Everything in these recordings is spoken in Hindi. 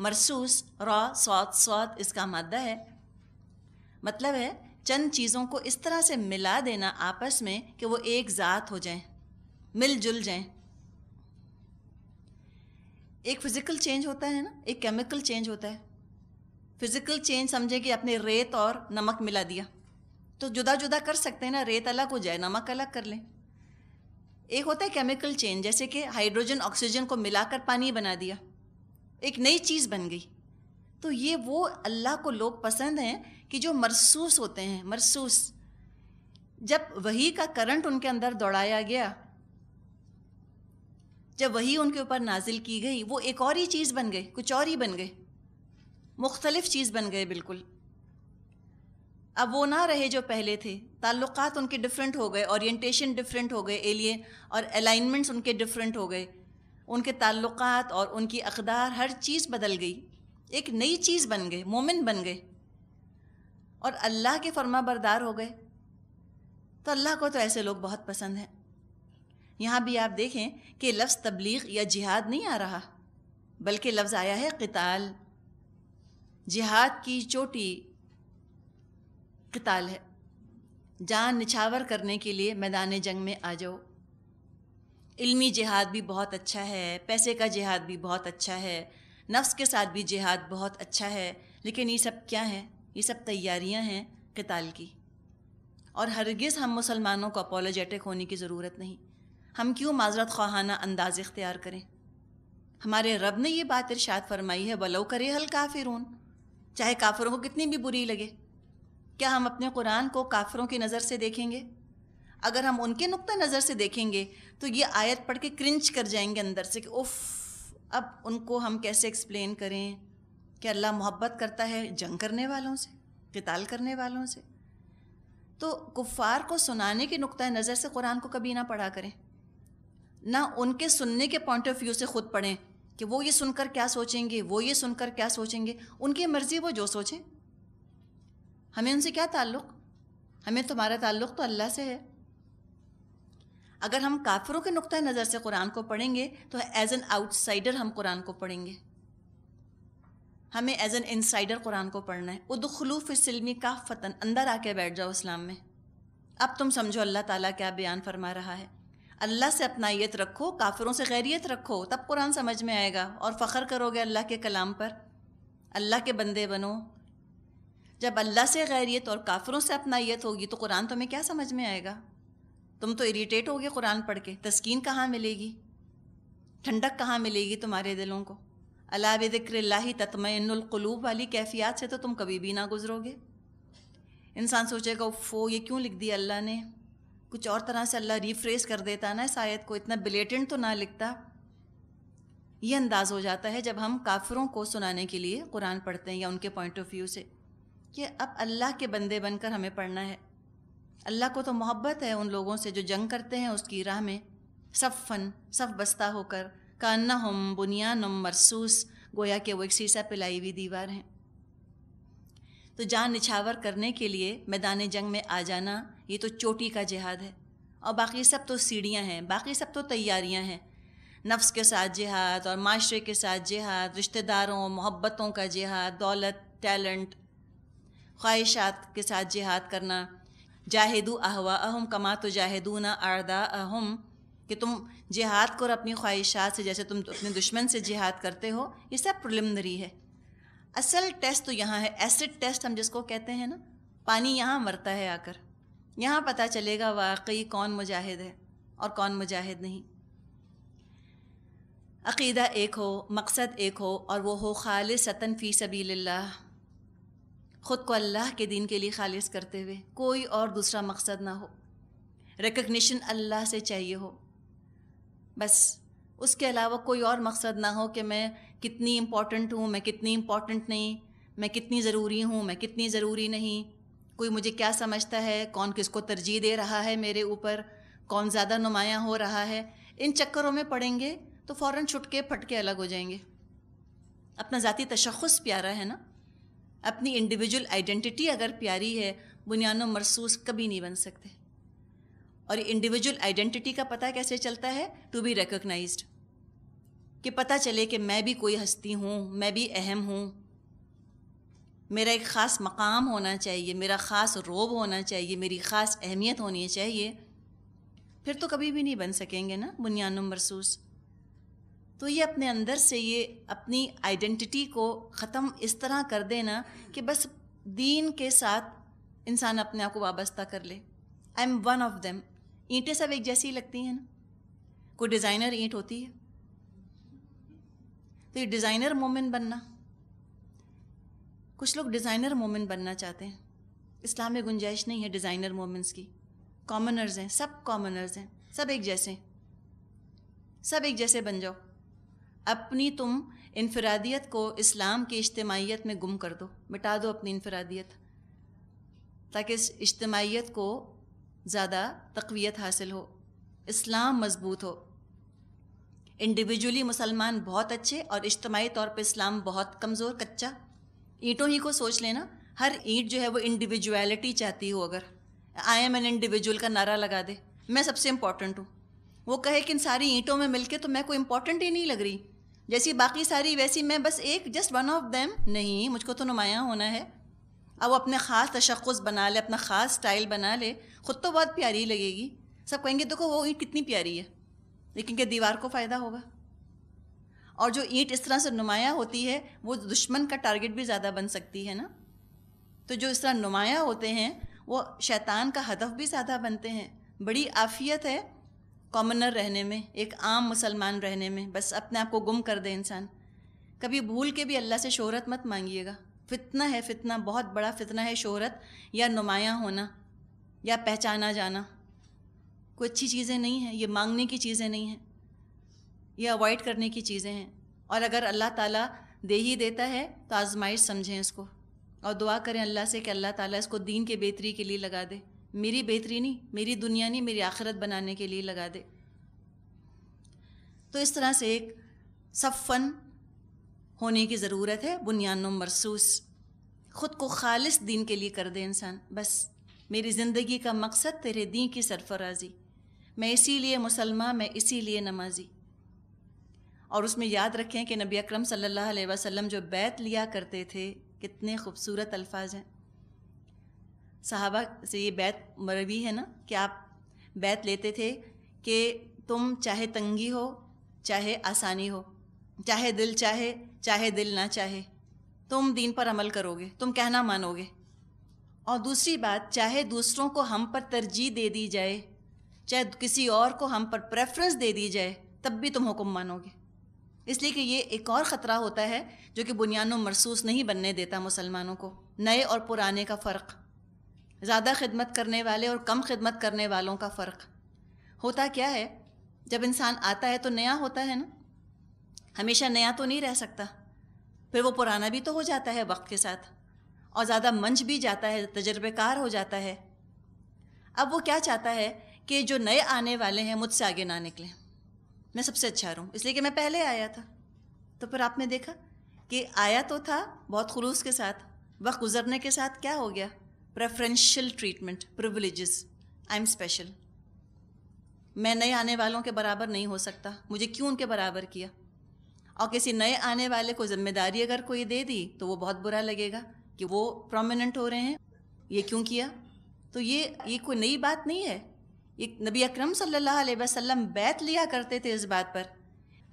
मरसूस रॉ सौत सौत इसका मादा है मतलब है चंद चीज़ों को इस तरह से मिला देना आपस में कि वो एक ज़ात हो जाएं मिलजुल जाएं एक फ़िज़िकल चेंज होता है ना एक केमिकल चेंज होता है फ़िज़िकल चेंज समझें कि अपने रेत और नमक मिला दिया तो जुदा जुदा कर सकते हैं ना रेत अलग हो जाए नमक अलग कर लें एक होता है केमिकल चेंज जैसे कि हाइड्रोजन ऑक्सीजन को मिलाकर पानी बना दिया एक नई चीज़ बन गई तो ये वो अल्लाह को लोग पसंद हैं कि जो मरसूस होते हैं मरसूस जब वही का करंट उनके अंदर दौड़ाया गया जब वही उनके ऊपर नाजिल की गई वो एक और ही चीज़ बन गए कुछ और ही बन गए मुख्तलिफ चीज़ बन गए बिल्कुल अब वो ना रहे जो पहले थे ताल्लुकात उनके डिफरेंट हो गए ओरिएंटेशन डिफरेंट हो गए एलिए और अलाइनमेंट्स उनके डिफरेंट हो गए उनके ताल्लुक़ और उनकी अकदार हर चीज़ बदल गई एक नई चीज़ बन गए मोमिन बन गए और अल्लाह के फर्मा बरदार हो गए तो अल्लाह को तो ऐसे लोग बहुत पसंद हैं यहाँ भी आप देखें कि लफ्ज़ तबलीग या जिहाद नहीं आ रहा बल्कि लफ्ज़ आया है कताल जिहाद की चोटी कताल है जान निछावर करने के लिए मैदान जंग में आ जाओ इल्मी जिहाद भी बहुत अच्छा है पैसे का जिहाद भी बहुत अच्छा है नफ्स के साथ भी जिहाद बहुत अच्छा है लेकिन ये सब क्या है ये सब तैयारियां हैं कताल की और हरगिज़ हम मुसलमानों को अपोलोजेटिक होने की ज़रूरत नहीं हम क्यों माजरत ख्वाहाना अंदाज़ इख्तियार करें हमारे रब ने ये बात इरशाद फरमाई है बलो करे हल काफिरून चाहे काफिरों को कितनी भी बुरी लगे क्या हम अपने कुरान को काफिरों की नज़र से देखेंगे अगर हम उनके नुक़ नज़र से देखेंगे तो ये आयत पढ़ के क्रिंच कर जाएंगे अंदर से कि उफ़ अब उनको हम कैसे एक्सप्लेन करें कि अल्लाह मोहब्बत करता है जंग करने वालों से किताल करने वालों से तो कुफ़ार को सुनाने के नुक़ नज़र से कुरान को कभी ना पढ़ा करें ना उनके सुनने के पॉइंट ऑफ व्यू से ख़ुद पढ़ें कि वो ये सुनकर क्या सोचेंगे वो ये सुनकर क्या सोचेंगे उनकी मर्ज़ी वो जो सोचें हमें उनसे क्या ताल्लुक़ हमें तुम्हारा ताल्लुक़ तो अल्लाह से है अगर हम काफिरों के नुक़ नज़र से कुरान को पढ़ेंगे तो एज एन आउटसाइडर हम कुरान को पढ़ेंगे हमें एज एन इनसाइडर कुरान को पढ़ना है खलूफ़ सिलमी का फ़तन अंदर आके बैठ जाओ इस्लाम में अब तुम समझो अल्लाह ताला क्या बयान फरमा रहा है अल्लाह से अपनाइत रखो काफिरों से गैरियत रखो तब कुरान समझ में आएगा और फ़ख्र करोगे अल्लाह के कलाम पर अल्लाह के बंदे बनो जब अल्लाह से गैरियत और काफिरों से अपनाइत होगी तो कुरान तुम्हें क्या समझ में आएगा तुम तो इरीटेट हो गए कुरान पढ़ के तस्किन कहाँ मिलेगी ठंडक कहाँ मिलेगी तुम्हारे दिलों को अला बिक्र ततमैनकलूब वाली कैफियत से तो तुम कभी भी ना गुजरोगे इंसान सोचेगा उफ़ो ये क्यों लिख दिया अल्लाह ने कुछ और तरह से अल्लाह रिफ्रेस कर देता ना शायद को इतना बिलेटेंट तो ना लिखता ये अंदाज़ हो जाता है जब हम काफिरों को सुनाने के लिए कुरान पढ़ते हैं या उनके पॉइंट ऑफ व्यू से कि अब अल्लाह के बंदे बनकर हमें पढ़ना है अल्लाह को तो मोहब्बत है उन लोगों से जो जंग करते हैं उसकी राह में सब फन सब बस्ता होकर कान्ना हम बुनियान मरसूस गोया के वो एक सीसा पिलाई हुई दीवार हैं तो जान निछावर करने के लिए मैदान जंग में आ जाना ये तो चोटी का जिहाद है और बाकी सब तो सीढ़ियाँ हैं बाकी सब तो तैयारियाँ हैं नफ्स के साथ जिहाद और माशरे के साथ जिहाद रिश्तेदारों मोहब्बतों का जिहाद दौलत टैलेंट ख्वाहिशात के साथ जिहाद करना जाहिदु अहवा अहम कमा तो ना आरदा अहम कि तुम जिहाद को और अपनी ख्वाहिशात से जैसे तुम अपने दुश्मन से जिहाद करते हो ये सब प्रिलिमिनरी है असल टेस्ट तो यहाँ है एसिड टेस्ट हम जिसको कहते हैं ना पानी यहाँ मरता है आकर यहाँ पता चलेगा वाकई कौन मुजाहिद है और कौन मुजाहिद नहीं अकीदा एक हो मकसद एक हो और वो हो खालिसतन फ़ी सबी ख़ुद को अल्लाह के दिन के लिए खालिज करते हुए कोई और दूसरा मकसद ना हो रिकग्निशन अल्लाह से चाहिए हो बस उसके अलावा कोई और मकसद ना हो कि मैं कितनी इम्पॉर्टेंट हूँ मैं कितनी इम्पॉर्टेंट नहीं मैं कितनी ज़रूरी हूँ मैं कितनी ज़रूरी नहीं कोई मुझे क्या समझता है कौन किसको तरजीह दे रहा है मेरे ऊपर कौन ज़्यादा नुमायाँ हो रहा है इन चक्करों में पड़ेंगे तो फ़ौर छुटके फटके अलग हो जाएंगे अपना ज़ाती तशखस प्यारा है ना अपनी इंडिविजुअल आइडेंटिटी अगर प्यारी है बुनियानो मरसूस कभी नहीं बन सकते और इंडिविजुअल आइडेंटिटी का पता कैसे चलता है टू बी रिकोगनाइज कि पता चले कि मैं भी कोई हस्ती हूँ मैं भी अहम हूँ मेरा एक ख़ास मकाम होना चाहिए मेरा ख़ास रोब होना चाहिए मेरी ख़ास अहमियत होनी चाहिए फिर तो कभी भी नहीं बन सकेंगे ना बुनियान मरसूस तो ये अपने अंदर से ये अपनी आइडेंटिटी को ख़त्म इस तरह कर देना कि बस दीन के साथ इंसान अपने आप को वाबस्ता कर ले I am one of them ईंटें सब एक जैसी लगती हैं ना कोई डिज़ाइनर ईंट होती है तो ये डिज़ाइनर मोमिन बनना कुछ लोग डिज़ाइनर मोमिन बनना चाहते हैं इस्लाम में गुंजाइश नहीं है डिज़ाइनर मोमिनस की कॉमनर्स हैं सब कॉमनर्स हैं सब एक जैसे सब एक जैसे बन जाओ अपनी तुम इनफरादियत को इस्लाम की इज्तमाहीत में गुम कर दो मिटा दो अपनी इनफरादियत ताकि इस इज्तमाहीत को ज़्यादा तकवीत हासिल हो इस्लाम मजबूत हो इंडिविजुअली मुसलमान बहुत अच्छे और इज्तमाही तौर पर इस्लाम बहुत कमज़ोर कच्चा ईंटों ही को सोच लेना हर ईंट जो है वो इंडिविजुअलिटी चाहती हो अगर आई एम एन इंडिविजुअल का नारा लगा दे मैं सबसे इम्पॉर्टेंट हूँ वो कहे कि इन सारी ईंटों में मिलके तो मैं कोई इम्पॉर्टेंट ही नहीं लग रही जैसी बाकी सारी वैसी मैं बस एक जस्ट वन ऑफ देम नहीं मुझको तो नुमाया होना है अब वो अपने ख़ास तशख़ बना ले अपना ख़ास स्टाइल बना ले ख़ुद तो बहुत प्यारी लगेगी सब कहेंगे देखो वो ईंट कितनी प्यारी है लेकिन क्या दीवार को फ़ायदा होगा और जो ईंट इस तरह से नुमाया होती है वो दुश्मन का टारगेट भी ज़्यादा बन सकती है ना तो जो इस तरह नुमाया होते हैं वो शैतान का हदफ भी ज़्यादा बनते हैं बड़ी आफियत है कॉमनर रहने में एक आम मुसलमान रहने में बस अपने आप को गुम कर दे इंसान कभी भूल के भी अल्लाह से शोहरत मत मांगिएगा फितना है फितना बहुत बड़ा फितना है शोहरत या नुमायाँ होना या पहचाना जाना कोई अच्छी चीज़ें नहीं हैं ये मांगने की चीज़ें नहीं हैं ये अवॉइड करने की चीज़ें हैं और अगर अल्लाह ताला दे ही देता है तो आजमाइश समझें इसको और दुआ करें अल्लाह से कि अल्लाह ताला इसको दीन के बेहतरी के लिए लगा दे मेरी बेहतरीनी मेरी दुनिया नहीं मेरी आखिरत बनाने के लिए लगा दे तो इस तरह से एक फन होने की ज़रूरत है बुनियान मरसूस ख़ुद को खालिस दीन के लिए कर दे इंसान बस मेरी ज़िंदगी का मकसद तेरे दीन की सरफराजी मैं इसीलिए मुसलमान मैं इसीलिए नमाजी और उसमें याद रखें कि नबी अकरम सल्लल्लाहु अलैहि वसल्लम जो बैत लिया करते थे कितने खूबसूरत अल्फाज हैं सहाबा से ये बैत मरवी है ना कि आप बैत लेते थे कि तुम चाहे तंगी हो चाहे आसानी हो चाहे दिल चाहे चाहे दिल ना चाहे तुम दीन पर अमल करोगे तुम कहना मानोगे और दूसरी बात चाहे दूसरों को हम पर तरजीह दे दी जाए चाहे किसी और को हम पर प्रेफरेंस दे दी जाए तब भी तुम हुक्म मानोगे इसलिए कि ये एक और ख़तरा होता है जो कि बुनियानों मरसूस नहीं बनने देता मुसलमानों को नए और पुराने का फ़र्क ज़्यादा खिदमत करने वाले और कम खिदमत करने वालों का फ़र्क होता क्या है जब इंसान आता है तो नया होता है ना हमेशा नया तो नहीं रह सकता फिर वो पुराना भी तो हो जाता है वक्त के साथ और ज़्यादा मंच भी जाता है तजर्बेकार हो जाता है अब वो क्या चाहता है कि जो नए आने वाले हैं मुझसे आगे ना निकलें मैं सबसे अच्छा रहूँ इसलिए कि मैं पहले आया था तो फिर आपने देखा कि आया तो था बहुत खलूस के साथ वक्त गुजरने के साथ क्या हो गया preferential treatment privileges I am special मैं नए आने वालों के बराबर नहीं हो सकता मुझे क्यों उनके बराबर किया और किसी नए आने वाले को जिम्मेदारी अगर कोई दे दी तो वो बहुत बुरा लगेगा कि वो प्रोमिनेंट हो रहे हैं ये क्यों किया तो ये ये कोई नई बात नहीं है ये नबी अकरम सल्लल्लाहु अलैहि वसल्लम बैत लिया करते थे इस बात पर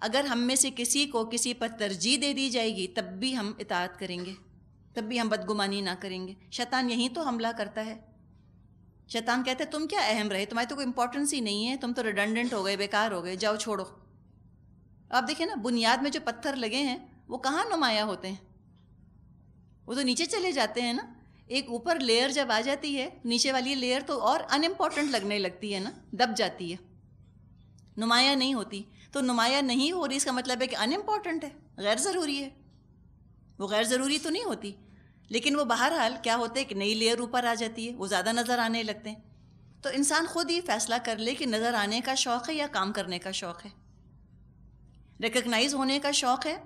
अगर हम में से किसी को किसी पर तरजीह दे दी जाएगी तब भी हम इतात करेंगे तब भी हम बदगुमानी ना करेंगे शैतान यहीं तो हमला करता है शैतान कहते हैं तुम क्या अहम रहे तुम्हारी तो कोई इंपॉर्टेंस ही नहीं है तुम तो रिडंडेंट हो गए बेकार हो गए जाओ छोड़ो आप देखें ना बुनियाद में जो पत्थर लगे हैं वो कहाँ नुमाया होते हैं वो तो नीचे चले जाते हैं ना एक ऊपर लेयर जब आ जाती है नीचे वाली लेयर तो और अनइम्पॉर्टेंट लगने लगती है ना दब जाती है नुमाया नहीं होती तो नुमाया नहीं हो रही इसका मतलब है कि अनइम्पॉर्टेंट है गैर ज़रूरी है वो गैर ज़रूरी तो नहीं होती लेकिन वो बहरहाल क्या होता है कि नई लेयर ऊपर आ जाती है वो ज़्यादा नज़र आने लगते हैं तो इंसान ख़ुद ही फैसला कर ले कि नज़र आने का शौक़ है या काम करने का शौक़ है रिकगनाइज होने का शौक़ है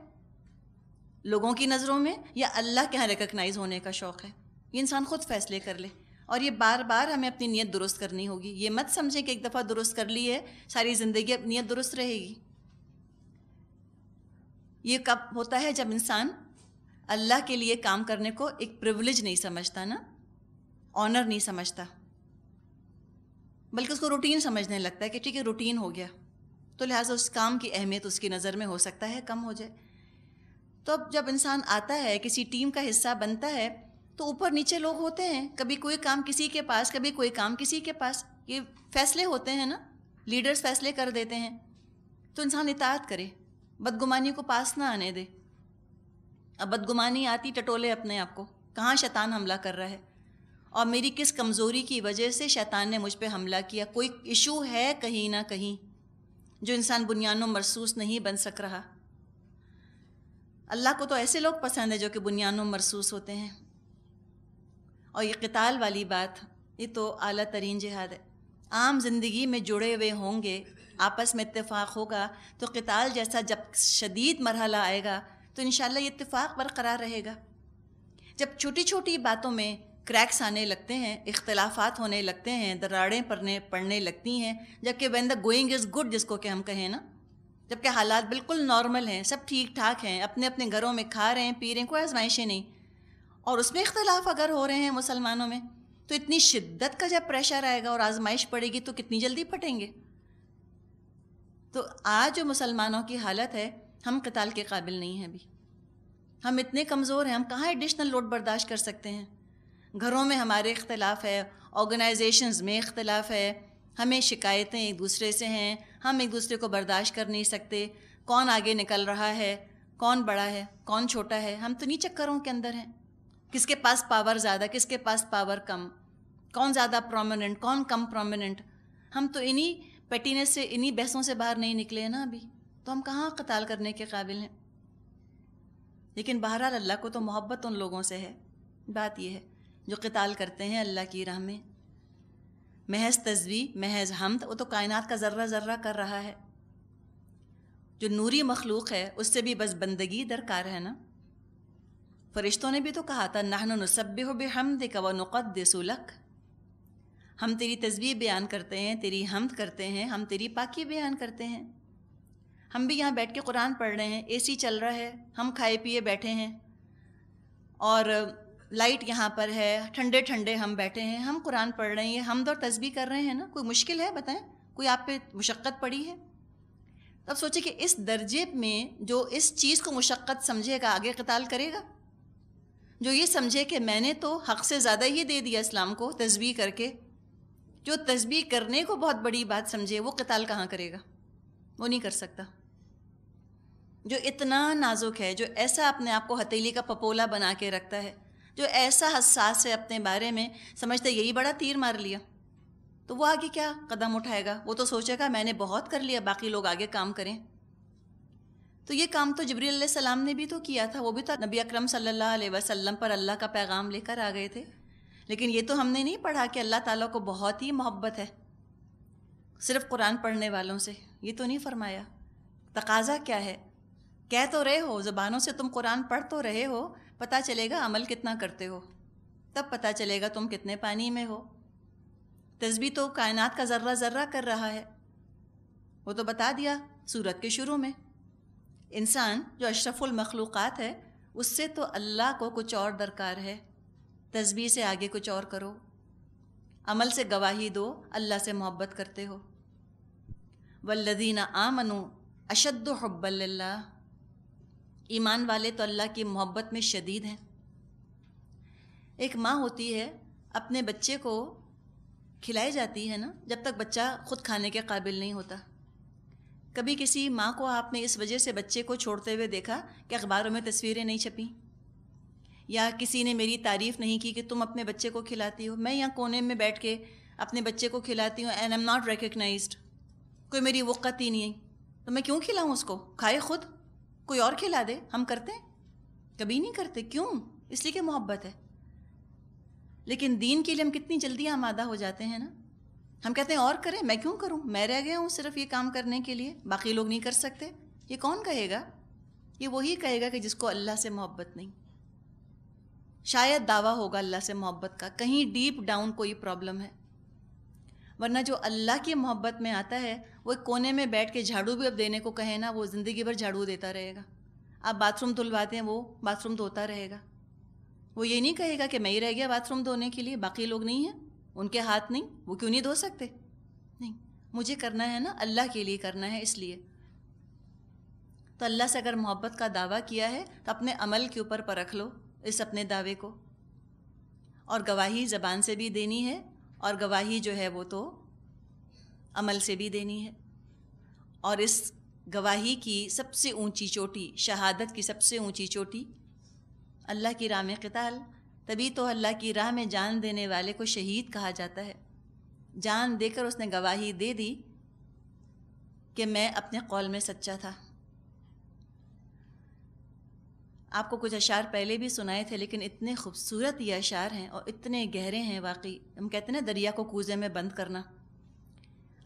लोगों की नज़रों में या अल्लाह के यहाँ रिकगनाइज होने का शौक़ है ये इंसान ख़ुद फैसले कर ले और ये बार बार हमें अपनी नीयत दुरुस्त करनी होगी ये मत समझें कि एक दफ़ा दुरुस्त कर ली है सारी ज़िंदगी अब नीयत दुरुस्त रहेगी ये कब होता है जब इंसान अल्लाह के लिए काम करने को एक प्रिवलेज नहीं समझता ना ऑनर नहीं समझता बल्कि उसको रूटीन समझने लगता है कि ठीक है रूटीन हो गया तो लिहाजा उस काम की अहमियत उसकी नज़र में हो सकता है कम हो जाए तो अब जब इंसान आता है किसी टीम का हिस्सा बनता है तो ऊपर नीचे लोग होते हैं कभी कोई काम किसी के पास कभी कोई काम किसी के पास ये फैसले होते हैं ना लीडर्स फैसले कर देते हैं तो इंसान इतात करे बदगुमानी को पास ना आने दे अब बदगुमानी आती टटोले अपने आप को कहाँ शैतान हमला कर रहा है और मेरी किस कमज़ोरी की वजह से शैतान ने मुझ पर हमला किया कोई इशू है कहीं ना कहीं जो इंसान बुनियानों मरसूस नहीं बन सक रहा अल्लाह को तो ऐसे लोग पसंद है जो कि बुनियानों मरसूस होते हैं और ये कताल वाली बात ये तो अली तरीन जिहाद है आम जिंदगी में जुड़े हुए होंगे आपस में इतफ़ाक़ होगा तो कताल जैसा जब शदीद मरहला आएगा तो इन ये इतफाक़ बरकरार रहेगा जब छोटी छोटी बातों में क्रैक्स आने लगते हैं इख्तलाफात होने लगते हैं दराड़ें पड़ने पड़ने लगती हैं जबकि when the going is good जिसको कि हम कहें ना जबकि हालात बिल्कुल नॉर्मल हैं सब ठीक ठाक हैं अपने अपने घरों में खा रहे हैं पी रहे हैं कोई आजमाइशें नहीं और उसमें इख्तलाफ अगर हो रहे हैं मुसलमानों में तो इतनी शिद्दत का जब प्रेशर आएगा और आजमाइश पड़ेगी तो कितनी जल्दी फटेंगे तो आज जो मुसलमानों की हालत है हम कताल के काबिल नहीं हैं अभी हम इतने कमज़ोर हैं हम कहाँ एडिशनल लोड बर्दाश्त कर सकते हैं घरों में हमारे इख्तलाफ है ऑर्गेनाइजेशन में इख्तलाफ है हमें शिकायतें एक दूसरे से हैं हम एक दूसरे को बर्दाश्त कर नहीं सकते कौन आगे निकल रहा है कौन बड़ा है कौन छोटा है हम तो नहीं चक्करों के अंदर हैं किसके पास पावर ज़्यादा किसके पास पावर कम कौन ज़्यादा प्रोमिनेंट कौन कम प्रोमिनेंट हम तो इन्हीं पेटीनेस से इन्हीं बहसों से बाहर नहीं निकले हैं ना अभी तो हम कहाँ कताल करने के काबिल हैं लेकिन बहरहाल अल्लाह को तो मोहब्बत उन लोगों से है बात यह है जो कताल करते हैं अल्लाह की राह में महज तस्वी महज हमद वो तो कायनात का ज़र्रा ज़र्रा कर रहा है जो नूरी मखलूक है उससे भी बस बंदगी दरकार है ना फरिश्तों ने भी तो कहा था नाहन नसब हो बे हमद कवा नुक़द सुलक हम तेरी तस्वीर बयान करते हैं तेरी हमद करते हैं हम तेरी पाकि बयान करते हैं हम भी यहाँ बैठ के कुरान पढ़ रहे हैं एसी चल रहा है हम खाए पिए बैठे हैं और लाइट यहाँ पर है ठंडे ठंडे हम बैठे हैं हम कुरान पढ़ रहे हैं हम तो तस्बी कर रहे हैं ना कोई मुश्किल है बताएं कोई आप पे मुशक्क़त पड़ी है तब सोचे कि इस दर्जे में जो इस चीज़ को मुशक्क़त समझेगा आगे कताल करेगा जो ये समझे कि मैंने तो हक़ से ज़्यादा ही दे दिया इस्लाम को तस्बी करके जो तस्बी करने को बहुत बड़ी बात समझे वो कताल कहाँ करेगा वो नहीं कर सकता जो इतना नाजुक है जो ऐसा अपने आप को हथेली का पपोला बना के रखता है जो ऐसा हसास है अपने बारे में समझते यही बड़ा तीर मार लिया तो वो आगे क्या कदम उठाएगा वो तो सोचेगा मैंने बहुत कर लिया बाकी लोग आगे काम करें तो ये काम तो जबरी सलाम ने भी तो किया था वो भी तो नबी अक्रम सल्लल्लाहु अलैहि वसल्लम पर अल्लाह का पैगाम लेकर आ गए थे लेकिन ये तो हमने नहीं पढ़ा कि अल्लाह ताला को बहुत ही मोहब्बत है सिर्फ कुरान पढ़ने वालों से ये तो नहीं फरमाया तकाजा क्या है कह तो रहे हो ज़बानों से तुम कुरान पढ़ तो रहे हो पता चलेगा अमल कितना करते हो तब पता चलेगा तुम कितने पानी में हो तस्बी तो कायनात का ज़र्रा ज़र्रा कर रहा है वो तो बता दिया सूरत के शुरू में इंसान जो अशरफुल मखलूक़ात है उससे तो अल्लाह को कुछ और दरकार है तस्बी से आगे कुछ और करो अमल से गवाही दो अल्लाह से मोहब्बत करते हो वल्लदीना आमनु अशद हब्बल्ला ईमान वाले तो अल्लाह की मोहब्बत में शदीद हैं एक माँ होती है अपने बच्चे को खिलाई जाती है ना जब तक बच्चा खुद खाने के काबिल नहीं होता कभी किसी माँ को आपने इस वजह से बच्चे को छोड़ते हुए देखा कि अखबारों में तस्वीरें नहीं छपी या किसी ने मेरी तारीफ़ नहीं की कि तुम अपने बच्चे को खिलाती हो मैं यहाँ कोने में बैठ के अपने बच्चे को खिलाती हूँ and I am not recognise कोई मेरी वक़्त ही नहीं तो मैं क्यों खिलाऊँ उसको खाए खुद कोई और खिला दे हम करते हैं कभी नहीं करते क्यों इसलिए कि मोहब्बत है लेकिन दीन के लिए हम कितनी जल्दी आमादा हो जाते हैं ना हम कहते हैं और करें मैं क्यों करूं मैं रह गया हूं सिर्फ ये काम करने के लिए बाकी लोग नहीं कर सकते ये कौन कहेगा ये वही कहेगा कि जिसको अल्लाह से मोहब्बत नहीं शायद दावा होगा अल्लाह से मोहब्बत का कहीं डीप डाउन कोई प्रॉब्लम है वरना जो अल्लाह की मोहब्बत में आता है वो एक कोने में बैठ के झाड़ू भी अब देने को कहे ना वो ज़िंदगी भर झाड़ू देता रहेगा आप बाथरूम धुलवाते हैं वो बाथरूम धोता रहेगा वो ये नहीं कहेगा कि मैं ही रह गया बाथरूम धोने के लिए बाकी लोग नहीं हैं उनके हाथ नहीं वो क्यों नहीं धो सकते नहीं मुझे करना है ना अल्लाह के लिए करना है इसलिए तो अल्लाह से अगर मोहब्बत का दावा किया है तो अपने अमल के ऊपर परख लो इस अपने दावे को और गवाही ज़बान से भी देनी है और गवाही जो है वो तो अमल से भी देनी है और इस गवाही की सबसे ऊंची चोटी शहादत की सबसे ऊंची चोटी अल्लाह की राह में कताल तभी तो अल्लाह की राह में जान देने वाले को शहीद कहा जाता है जान देकर उसने गवाही दे दी कि मैं अपने कौल में सच्चा था आपको कुछ अशार पहले भी सुनाए थे लेकिन इतने खूबसूरत ये अशार हैं और इतने गहरे हैं वाकई हम कहते हैं ना दरिया को कूजे में बंद करना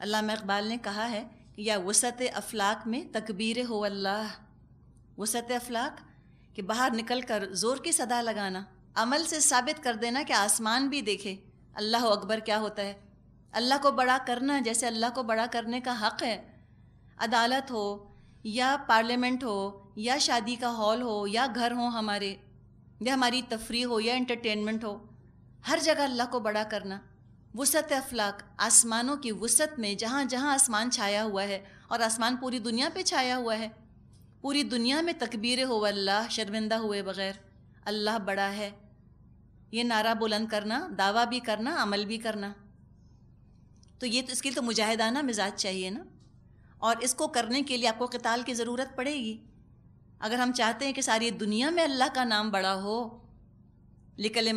अल्लाह इकबाल ने कहा है कि या वसत अफलाक में तकबीर हो अल्लाह वसत अफलाक कि बाहर निकल कर ज़ोर की सदा लगाना अमल से साबित कर देना कि आसमान भी देखे अल्लाह अकबर क्या होता है अल्लाह को बड़ा करना जैसे अल्लाह को बड़ा करने का हक़ है अदालत हो या पार्लियामेंट हो या शादी का हॉल हो या घर हो हमारे या हमारी तफरी हो या एंटरटेनमेंट हो हर जगह अल्लाह को बड़ा करना वसत अफलाक आसमानों की वसत में जहाँ जहाँ आसमान छाया हुआ है और आसमान पूरी दुनिया पे छाया हुआ है पूरी दुनिया में तकबीर हो अल्लाह शर्मिंदा हुए बग़ैर अल्लाह बड़ा है ये नारा बुलंद करना दावा भी करना अमल भी करना तो ये तो इसके लिए तो मुजाहिदाना मिजाज चाहिए ना और इसको करने के लिए आपको कताल की ज़रूरत पड़ेगी अगर हम चाहते हैं कि सारी दुनिया में अल्लाह का नाम बड़ा हो लिकल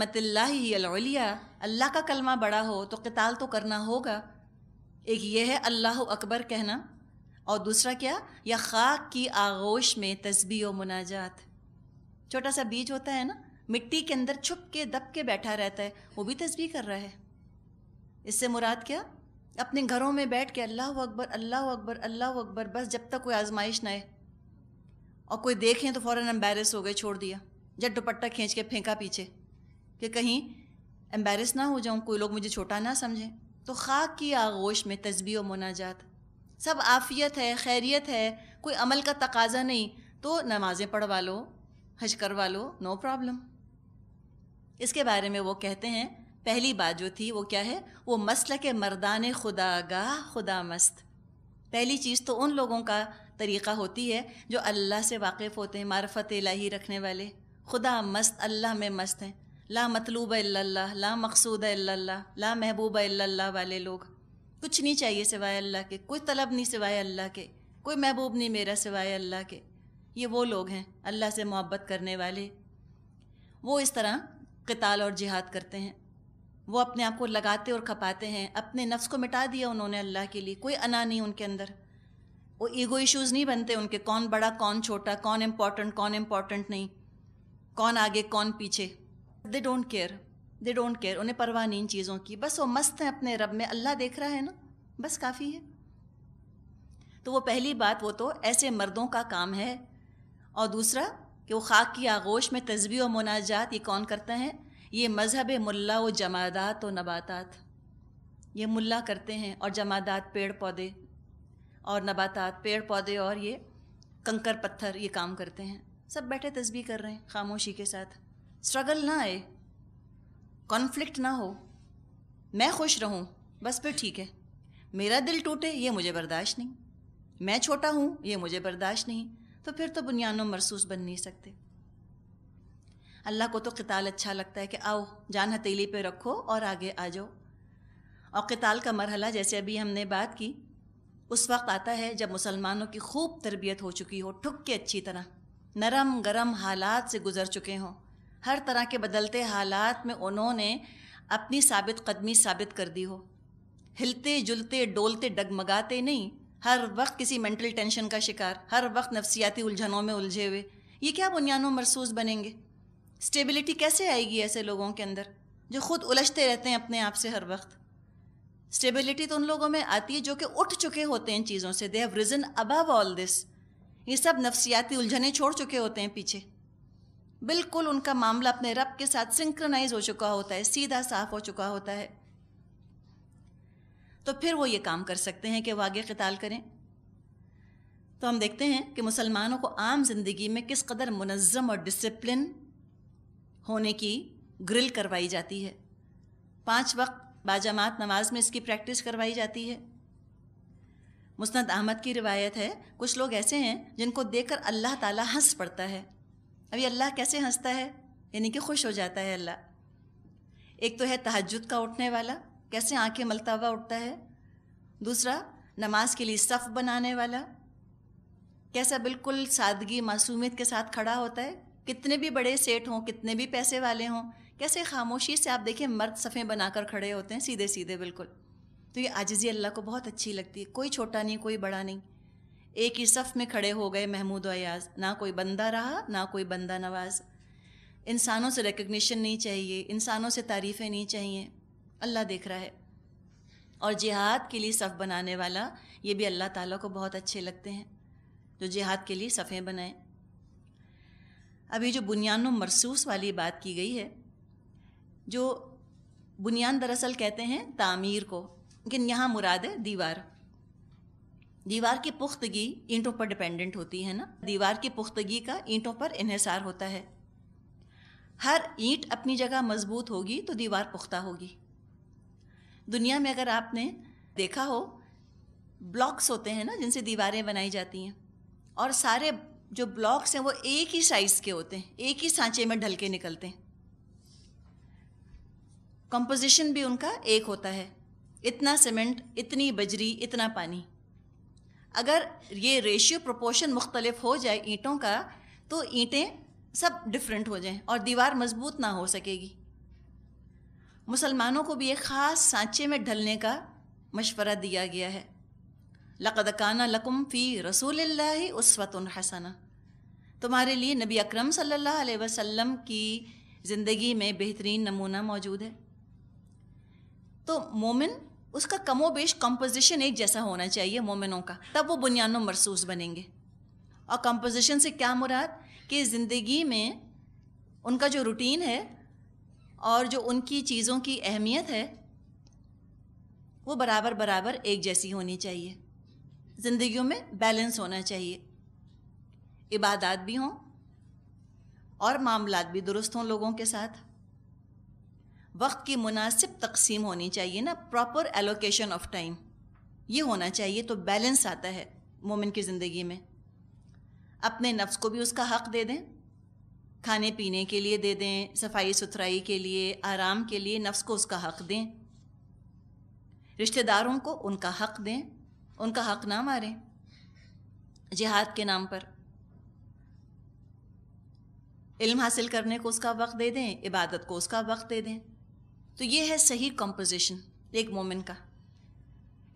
ही अलिया अल्लाह का कलमा बड़ा हो तो कताल तो करना होगा एक ये है अल्लाह अकबर कहना और दूसरा क्या या खाक की आगोश में तस्बी व मुनाजात छोटा सा बीज होता है ना मिट्टी के अंदर छुप के दब के बैठा रहता है वो भी तस्बी कर रहा है इससे मुराद क्या अपने घरों में बैठ के अल्लाह अकबर अल्लाह अकबर अल्लाह अकबर बस जब तक कोई आजमाइश ना आए और कोई देखें तो फ़ौर एम्बेरस हो गए छोड़ दिया जब दुपट्टा खींच के फेंका पीछे कि कहीं एम्बेरस ना हो जाऊँ कोई लोग मुझे छोटा ना समझें तो खाक की आगोश में तस्बी व मुनाजात सब आफियत है खैरियत है कोई अमल का तकाजा नहीं तो नमाज़ें पढ़वा लो हज करवा लो नो प्रॉब्लम इसके बारे में वो कहते हैं पहली बात जो थी वो क्या है वो मसल के मरदान खुदा गाह खुदा मस्त पहली चीज़ तो उन लोगों का तरीक़ा होती है जो अल्लाह से वाकिफ़ होते हैं मारफत लाही रखने वाले खुदा मस्त अल्लाह में मस्त हैं ला मतलूब अल्लाह ला मकसूद अल्लाह ला महबूब अल्लाह वाले लोग कुछ नहीं चाहिए सिवाय अल्लाह के कोई तलब नहीं सिवाय अल्लाह के कोई महबूब नहीं मेरा सिवाय अल्लाह के ये वो लोग हैं अल्लाह से मोहब्बत करने वाले वो इस तरह कताल और जिहाद करते हैं वो अपने आप को लगाते और खपाते हैं अपने नफ्स को मिटा दिया उन्होंने अल्लाह के लिए कोई अना नहीं उनके अंदर वो ईगो इश्यूज़ नहीं बनते उनके कौन बड़ा कौन छोटा कौन इम्पॉर्टेंट कौन इम्पॉर्टेंट नहीं कौन आगे कौन पीछे they don't care they don't care उन्हें परवाह नहीं इन चीज़ों की बस वो मस्त हैं अपने रब में अल्लाह देख रहा है ना बस काफ़ी है तो वो पहली बात वो तो ऐसे मर्दों का काम है और दूसरा कि वो खाक की आगोश में तस्वी और मुनाजात ये कौन करते हैं ये मज़हब मुल्ला व जमादात व नबातात ये मुल्ला करते हैं और जमादात पेड़ पौधे और नबातात पेड़ पौधे और ये कंकर पत्थर ये काम करते हैं सब बैठे तस्बी कर रहे हैं खामोशी के साथ स्ट्रगल ना आए कॉन्फ्लिक्ट ना हो मैं खुश रहूं बस फिर ठीक है मेरा दिल टूटे ये मुझे बर्दाश्त नहीं मैं छोटा हूँ ये मुझे बर्दाश्त नहीं तो फिर तो बुनियानों मरसूस बन नहीं सकते अल्लाह को तो किताल अच्छा लगता है कि आओ जान हथेली पे रखो और आगे आ जाओ और किताल का मरहला जैसे अभी हमने बात की उस वक्त आता है जब मुसलमानों की खूब तरबियत हो चुकी हो ठुक के अच्छी तरह नरम गरम हालात से गुज़र चुके हों हर तरह के बदलते हालात में उन्होंने अपनी साबित कदमी साबित कर दी हो हिलते जुलते डोलते डगमगाते नहीं हर वक्त किसी मेंटल टेंशन का शिकार हर वक्त नफसियाती उलझनों में उलझे हुए ये क्या बुनियानों मरसूस बनेंगे स्टेबिलिटी कैसे आएगी ऐसे लोगों के अंदर जो खुद उलझते रहते हैं अपने आप से हर वक्त स्टेबिलिटी तो उन लोगों में आती है जो कि उठ चुके होते हैं चीज़ों से they have reason above all this ये सब नफसियाती उलझने छोड़ चुके होते हैं पीछे बिल्कुल उनका मामला अपने रब के साथ सिंक्रनाइज हो चुका होता है सीधा साफ हो चुका होता है तो फिर वो ये काम कर सकते हैं कि वो आगे कताल करें तो हम देखते हैं कि मुसलमानों को आम जिंदगी में किस कदर मुनज़म और डिसिप्लिन होने की ग्रिल करवाई जाती है पांच वक्त बाजामात नमाज में इसकी प्रैक्टिस करवाई जाती है मुस्ंद अहमद की रिवायत है कुछ लोग ऐसे हैं जिनको देखकर अल्लाह ताला हंस पड़ता है अभी अल्लाह कैसे हंसता है यानी कि खुश हो जाता है अल्लाह एक तो है तहजद का उठने वाला कैसे आंखें मलता हुआ उठता है दूसरा नमाज के लिए सफ़ बनाने वाला कैसा बिल्कुल सादगी मासूमियत के साथ खड़ा होता है कितने भी बड़े सेठ हों कितने भी पैसे वाले हों कैसे खामोशी से आप देखें मर्द बना बनाकर खड़े होते हैं सीधे सीधे बिल्कुल तो ये आजिज़ी अल्लाह को बहुत अच्छी लगती है कोई छोटा नहीं कोई बड़ा नहीं एक ही सफ़ में खड़े हो गए महमूद अयाज ना कोई बंदा रहा ना कोई बंदा नवाज इंसानों से रिकग्निशन नहीं चाहिए इंसानों से तारीफ़ें नहीं चाहिए अल्लाह देख रहा है और जिहाद के लिए सफ़ बनाने वाला ये भी अल्लाह ताला को बहुत अच्छे लगते हैं जो जिहाद के लिए सफ़ें बनाएं अभी जो बुनियान मरसूस वाली बात की गई है जो बुनियान दरअसल कहते हैं तामीर को लेकिन यहाँ मुराद है दीवार दीवार की पुख्तगी ईंटों पर डिपेंडेंट होती है ना दीवार की पुख्तगी का ईंटों पर इहिसार होता है हर ईंट अपनी जगह मजबूत होगी तो दीवार पुख्ता होगी दुनिया में अगर आपने देखा हो ब्लॉक्स होते हैं ना जिनसे दीवारें बनाई जाती हैं और सारे जो ब्लॉक्स हैं वो एक ही साइज़ के होते हैं एक ही सांचे में ढल के निकलते हैं कंपोजिशन भी उनका एक होता है इतना सीमेंट इतनी बजरी इतना पानी अगर ये रेशियो प्रोपोर्शन मुख्तलिफ हो जाए ईंटों का तो ईंटें सब डिफरेंट हो जाएं और दीवार मजबूत ना हो सकेगी मुसलमानों को भी एक ख़ास सांचे में ढलने का मशवरा दिया गया है लक़दकाना लकुम फ़ी रसूल उसवत हसना तुम्हारे लिए नबी अक्रम सल्लल्लाहु वसल्लम की ज़िंदगी में बेहतरीन नमूना मौजूद है तो मोमिन उसका कमो बेश कम्पोज़िशन एक जैसा होना चाहिए मोमिनों का तब वो बुनियानो मरसूस बनेंगे और कम्पोज़िशन से क्या मुराद कि ज़िंदगी में उनका जो रूटीन है और जो उनकी चीज़ों की अहमियत है वो बराबर बराबर एक जैसी होनी चाहिए जिंदगी में बैलेंस होना चाहिए इबादत भी हों और मामला भी दुरुस्त हों लोगों के साथ वक्त की मुनासिब तकसीम होनी चाहिए ना प्रॉपर एलोकेशन ऑफ टाइम ये होना चाहिए तो बैलेंस आता है मोमिन की ज़िंदगी में अपने नफ्स को भी उसका हक़ दे दें खाने पीने के लिए दे दें सफाई सुथराई के लिए आराम के लिए नफ्स को उसका हक़ दें रिश्तेदारों को उनका हक़ दें उनका हक ना मारें जिहाद के नाम पर इल्म हासिल करने को उसका वक्त दे दें इबादत को उसका वक्त दे दें तो ये है सही कंपोजिशन एक मोमिन का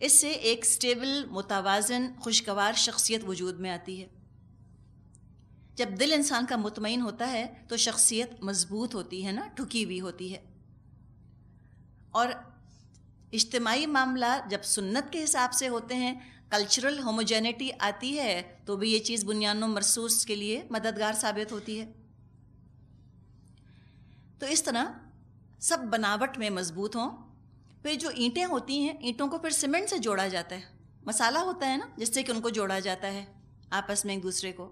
इससे एक स्टेबल मुतवाजन खुशगवार शख्सियत वजूद में आती है जब दिल इंसान का मुतमिन होता है तो शख्सियत मजबूत होती है ना ठुकी हुई होती है और इज्तमाही मामला जब सुन्नत के हिसाब से होते हैं कल्चरल होमोजेनिटी आती है तो भी ये चीज़ बुनियान मरसूस के लिए मददगार साबित होती है तो इस तरह सब बनावट में मजबूत हों फिर जो ईंटें होती हैं ईंटों को फिर सीमेंट से जोड़ा जाता है मसाला होता है ना जिससे कि उनको जोड़ा जाता है आपस में एक दूसरे को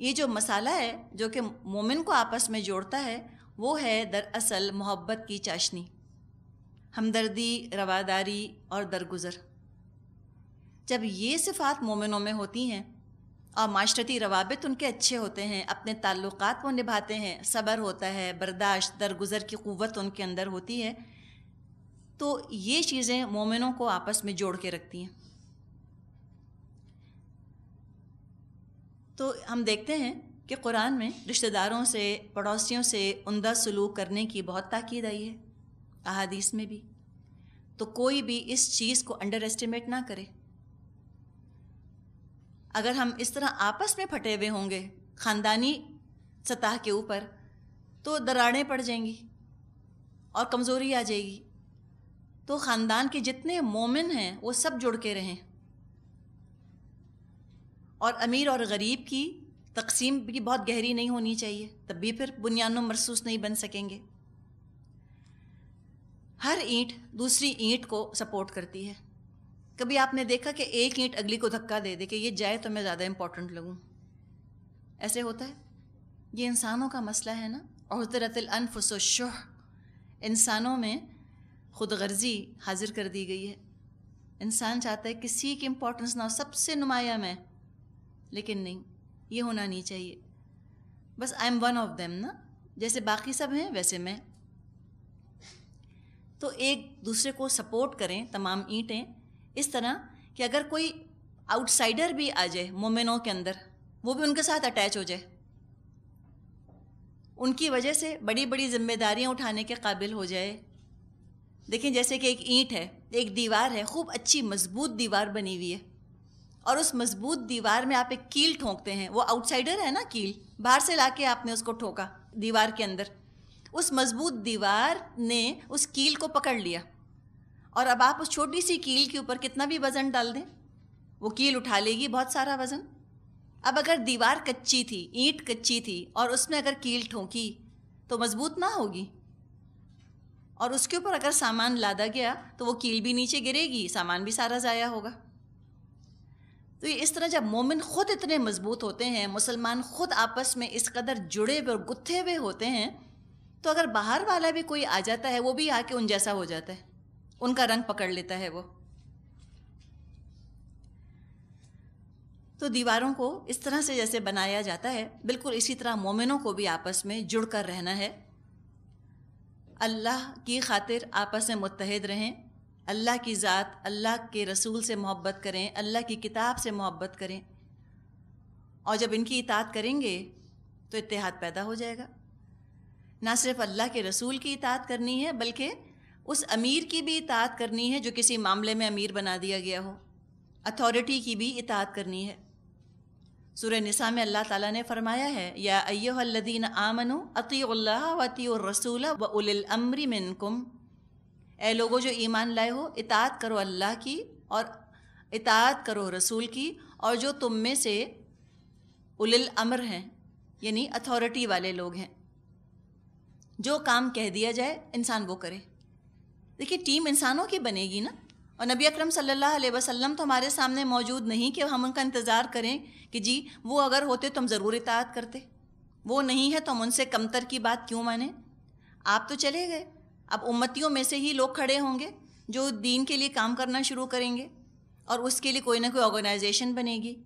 ये जो मसाला है जो कि मोमिन को आपस में जोड़ता है वो है दरअसल मोहब्बत की चाशनी हमदर्दी रवादारी और दरगुजर जब ये सिफ़ात मोमिनों में होती हैं और माशरती रवाबित उनके अच्छे होते हैं अपने ताल्लुक़ वो निभाते हैं सब्र होता है बर्दाश्त दरगुजर की क़वत उनके अंदर होती है तो ये चीज़ें मोमिनों को आपस में जोड़ के रखती हैं तो हम देखते हैं कि कुरान में रिश्तेदारों से पड़ोसियों से उमदा सलूक करने की बहुत ताकीद आई है अहादीस में भी तो कोई भी इस चीज़ को अंडर एस्टिमेट ना करे अगर हम इस तरह आपस में फटे हुए होंगे ख़ानदानी सतह के ऊपर तो दराड़ें पड़ जाएंगी और कमज़ोरी आ जाएगी तो ख़ानदान के जितने मोमिन हैं वो सब जुड़ के रहें और अमीर और गरीब की तकसीम भी बहुत गहरी नहीं होनी चाहिए तब भी फिर बुनियादों मरसूस नहीं बन सकेंगे हर ईंट दूसरी ईंट को सपोर्ट करती है कभी आपने देखा कि एक ईंट अगली को धक्का दे दे कि ये जाए तो मैं ज़्यादा इम्पोर्टेंट लगूँ ऐसे होता है ये इंसानों का मसला है ना और तरतल इंसानों में खुद गर्जी हाजिर कर दी गई है इंसान चाहता है किसी की इम्पोर्टेंस ना हो सबसे नुमाया मैं लेकिन नहीं ये होना नहीं चाहिए बस I am one of them ना जैसे बाकी सब हैं वैसे मैं तो एक दूसरे को सपोर्ट करें तमाम ईंटें इस तरह कि अगर कोई आउटसाइडर भी आ जाए मोमिनों के अंदर वो भी उनके साथ अटैच हो जाए उनकी वजह से बड़ी बड़ी जिम्मेदारियां उठाने के काबिल हो जाए देखें जैसे कि एक ईंट है एक दीवार है खूब अच्छी मजबूत दीवार बनी हुई है और उस मजबूत दीवार में आप एक कील ठोंकते हैं वो आउटसाइडर है ना कील बाहर से लाके आपने उसको ठोका दीवार के अंदर उस मजबूत दीवार ने उस कील को पकड़ लिया और अब आप उस छोटी सी कील के ऊपर कितना भी वज़न डाल दें वो कील उठा लेगी बहुत सारा वज़न अब अगर दीवार कच्ची थी ईंट कच्ची थी और उसमें अगर कील ठोंकी तो मजबूत ना होगी और उसके ऊपर अगर सामान लादा गया तो वो कील भी नीचे गिरेगी सामान भी सारा ज़ाया होगा तो ये इस तरह जब मोमिन ख़ुद इतने मजबूत होते हैं मुसलमान ख़ुद आपस में इस कदर जुड़े हुए और गुत्थे हुए होते हैं तो अगर बाहर वाला भी कोई आ जाता है वो भी आके उन जैसा हो जाता है उनका रंग पकड़ लेता है वो तो दीवारों को इस तरह से जैसे बनाया जाता है बिल्कुल इसी तरह मोमिनों को भी आपस में जुड़ कर रहना है अल्लाह की खातिर आपस में मुतहद रहें अल्लाह की ज़ात अल्लाह के रसूल से मोहब्बत करें अल्लाह की किताब से मोहब्बत करें और जब इनकी इतात करेंगे तो इतिहाद पैदा हो जाएगा ना सिर्फ अल्लाह के रसूल की इतात करनी है बल्कि उस अमीर की भी इतात करनी है जो किसी मामले में अमीर बना दिया गया हो अथॉरिटी की भी इतात करनी है सूर्य निसा में अल्लाह ताला ने फरमाया है या अयोहल्लदीन आमनु अतील्ला वती रसूल व उलमरी मिनकुम ए लोगों जो ईमान लाए हो इतात करो अल्लाह की और इतात करो रसूल की और जो तुम में से उलिल अमर हैं यानी अथॉरिटी वाले लोग हैं जो काम कह दिया जाए इंसान वो करे देखिए टीम इंसानों की बनेगी ना और नबी अकरम सल्लल्लाहु अलैहि वसल्लम तो हमारे सामने मौजूद नहीं कि हम उनका इंतज़ार करें कि जी वो अगर होते तो हम ज़रूर इतात करते वो नहीं है तो हम उनसे कमतर की बात क्यों माने आप तो चले गए अब उम्मतियों में से ही लोग खड़े होंगे जो दीन के लिए काम करना शुरू करेंगे और उसके लिए कोई ना कोई ऑर्गेनाइजेशन बनेगी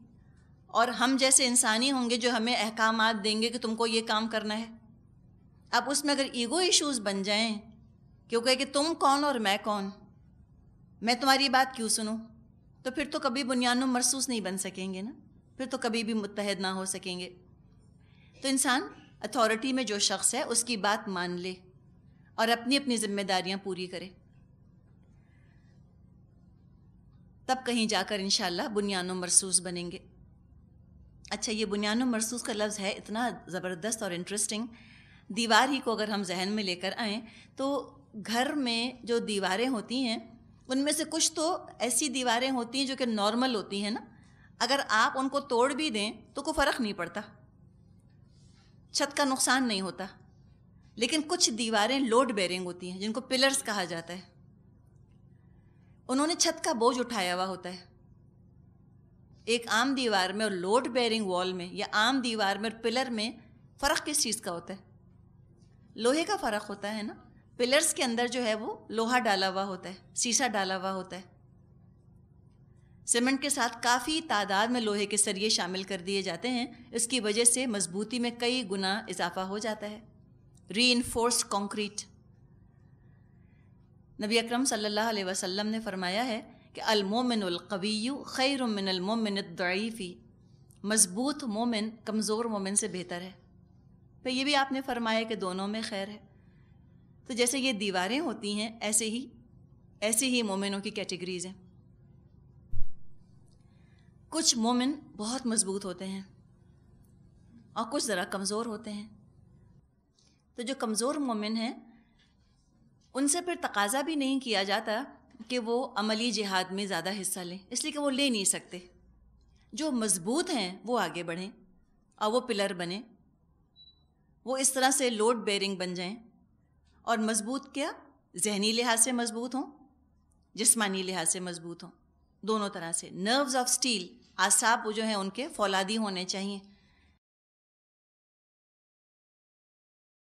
और हम जैसे इंसानी होंगे जो हमें अहकाम देंगे कि तुमको ये काम करना है अब उसमें अगर ईगो इश्यूज़ बन जाएं क्योंकि कि तुम कौन और मैं कौन मैं तुम्हारी बात क्यों सुनूं तो फिर तो कभी बुनियान मरसूस नहीं बन सकेंगे ना फिर तो कभी भी मुतहद ना हो सकेंगे तो इंसान अथॉरिटी में जो शख्स है उसकी बात मान ले और अपनी अपनी जिम्मेदारियां पूरी करे तब कहीं जाकर इन बुनियान मरसूस बनेंगे अच्छा ये बुनियान मरसूस का लफ्ज़ है इतना ज़बरदस्त और इंटरेस्टिंग दीवार ही को अगर हम जहन में लेकर आएँ तो घर में जो दीवारें होती हैं उनमें से कुछ तो ऐसी दीवारें होती हैं जो कि नॉर्मल होती हैं ना अगर आप उनको तोड़ भी दें तो कोई फ़र्क नहीं पड़ता छत का नुकसान नहीं होता लेकिन कुछ दीवारें लोड बेरिंग होती हैं जिनको पिलर्स कहा जाता है उन्होंने छत का बोझ उठाया हुआ होता है एक आम दीवार में और लोड बेरिंग वॉल में या आम दीवार में और पिलर में फ़र्क किस चीज़ का होता है लोहे का फ़र्क होता है ना पिलर्स के अंदर जो है वो लोहा डाला हुआ होता है शीशा डाला हुआ होता है सीमेंट के साथ काफ़ी तादाद में लोहे के सरिये शामिल कर दिए जाते हैं इसकी वजह से मजबूती में कई गुना इजाफा हो जाता है री इन्फोर्स कॉन्क्रीट नबी अक्रम सल्लल्लाहु वसल्लम ने फरमाया है कि अलमोमिनकवीयु खैर मिनलमोमिनफ़ी मज़बूत मोमिन कमज़ोर मोमिन से बेहतर है पर तो ये भी आपने फरमाया कि दोनों में खैर है तो जैसे ये दीवारें होती हैं ऐसे ही ऐसे ही मोमिनों की कैटेगरीज हैं कुछ मोमिन बहुत मजबूत होते हैं और कुछ ज़रा कमज़ोर होते हैं तो जो कमज़ोर मोमिन हैं उनसे फिर तकाजा भी नहीं किया जाता कि वो अमली जिहाद में ज़्यादा हिस्सा लें इसलिए कि वो ले नहीं सकते जो मज़बूत हैं वो आगे बढ़ें और वो पिलर बने वो इस तरह से लोड बेरिंग बन जाएं और मजबूत क्या जहनी लिहाज से मजबूत हों जिसमानी लिहाज से मजबूत हों दोनों तरह से नर्व्स ऑफ स्टील आसाब वो जो हैं उनके फौलादी होने चाहिए